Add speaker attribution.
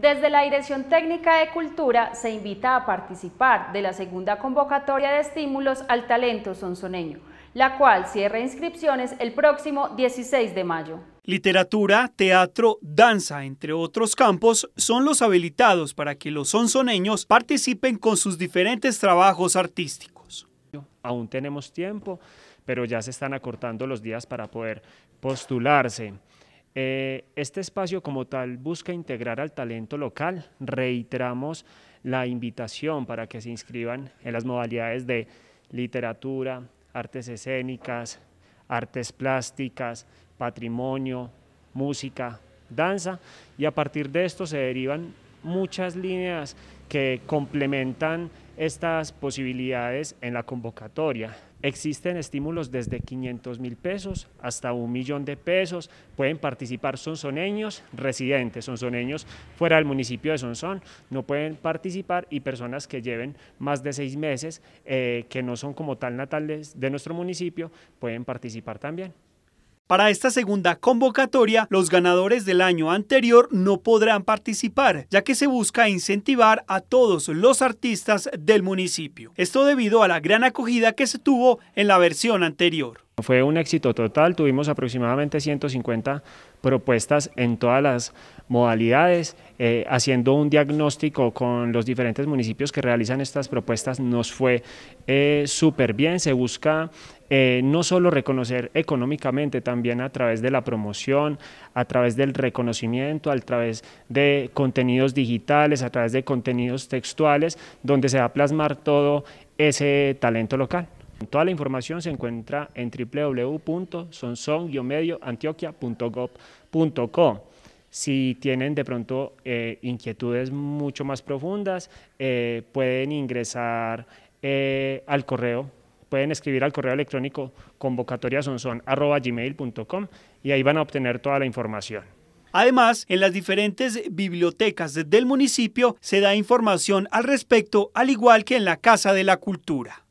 Speaker 1: Desde la Dirección Técnica de Cultura se invita a participar de la segunda convocatoria de estímulos al talento sonsoneño, la cual cierra inscripciones el próximo 16 de mayo. Literatura, teatro, danza, entre otros campos, son los habilitados para que los sonsoneños participen con sus diferentes trabajos
Speaker 2: artísticos. Aún tenemos tiempo, pero ya se están acortando los días para poder postularse. Eh, este espacio como tal busca integrar al talento local. Reiteramos la invitación para que se inscriban en las modalidades de literatura, artes escénicas, artes plásticas, patrimonio, música, danza y a partir de esto se derivan muchas líneas que complementan estas posibilidades en la convocatoria. Existen estímulos desde 500 mil pesos hasta un millón de pesos. Pueden participar sonzoneños residentes, sonzoneños fuera del municipio de Sonsón. No pueden participar y personas que lleven más de seis meses, eh, que no son como tal natales de nuestro municipio, pueden participar también.
Speaker 1: Para esta segunda convocatoria, los ganadores del año anterior no podrán participar, ya que se busca incentivar a todos los artistas del municipio. Esto debido a la gran acogida que se tuvo en la versión anterior.
Speaker 2: Fue un éxito total, tuvimos aproximadamente 150 propuestas en todas las modalidades, eh, haciendo un diagnóstico con los diferentes municipios que realizan estas propuestas nos fue eh, súper bien, se busca eh, no solo reconocer económicamente, también a través de la promoción, a través del reconocimiento, a través de contenidos digitales, a través de contenidos textuales, donde se va a plasmar todo ese talento local. Toda la información se encuentra en wwwsonson Si tienen de pronto eh, inquietudes mucho más profundas, eh, pueden ingresar eh, al correo, pueden escribir al correo electrónico convocatoriasonson.com y ahí van a obtener toda la información.
Speaker 1: Además, en las diferentes bibliotecas del municipio se da información al respecto, al igual que en la Casa de la Cultura.